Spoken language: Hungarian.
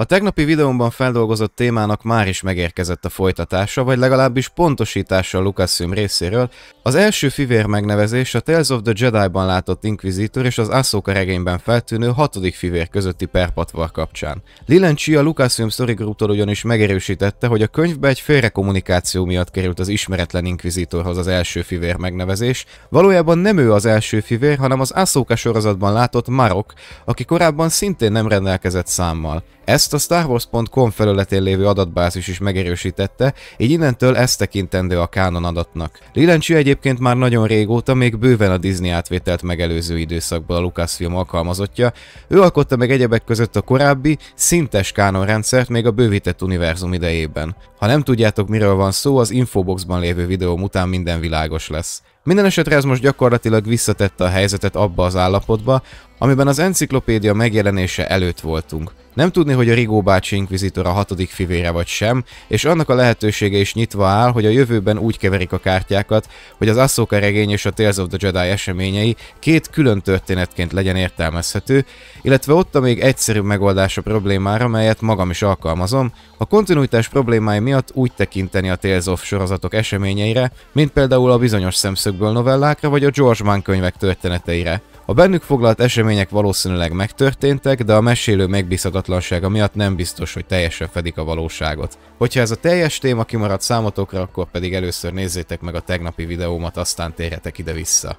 A tegnapi videómban feldolgozott témának már is megérkezett a folytatása, vagy legalábbis pontosítása a Lucasfilm részéről. Az első fivér megnevezés a Tales of the Jedi-ban látott Inquisitor és az Ahsoka regényben feltűnő hatodik fivér közötti perpatvar kapcsán. Lilen Chi a Lucasfilm Story Grouptól ugyanis megerősítette, hogy a könyvbe egy félrekommunikáció miatt került az ismeretlen Inquisitorhoz az első fivér megnevezés. Valójában nem ő az első fivér, hanem az Ahsoka sorozatban látott Marok, aki korábban szintén nem rendelkezett számmal. Ezt ezt a StarWars.com felületén lévő adatbázis is megerősítette, így innentől ezt tekintendő a Canon adatnak. Lilencsi egyébként már nagyon régóta, még bőven a Disney átvételt megelőző időszakból a Lucasfilm alkalmazottja, ő alkotta meg egyebek között a korábbi, szintes Canon rendszert még a bővített univerzum idejében. Ha nem tudjátok miről van szó, az infoboxban lévő videóm után minden világos lesz. Minden esetre ez most gyakorlatilag visszatette a helyzetet abba az állapotba, amiben az enciklopédia megjelenése előtt voltunk. Nem tudni, hogy a Rigó bácsi inkvizitor a hatodik fivére vagy sem, és annak a lehetősége is nyitva áll, hogy a jövőben úgy keverik a kártyákat, hogy az Ahsoka regény és a Tales of the Jedi eseményei két külön történetként legyen értelmezhető, illetve ott a még egyszerűbb megoldás a problémára, melyet magam is alkalmazom, a kontinuitás problémái miatt úgy tekinteni a Tales of sorozatok eseményeire, mint például a bizonyos szemszögből novellákra vagy a George Mann könyvek történeteire. A bennük foglalt események valószínűleg megtörténtek, de a mesélő megbízhatatlansága miatt nem biztos, hogy teljesen fedik a valóságot. Hogyha ez a teljes téma kimaradt számotokra, akkor pedig először nézzétek meg a tegnapi videómat, aztán térhetek ide-vissza.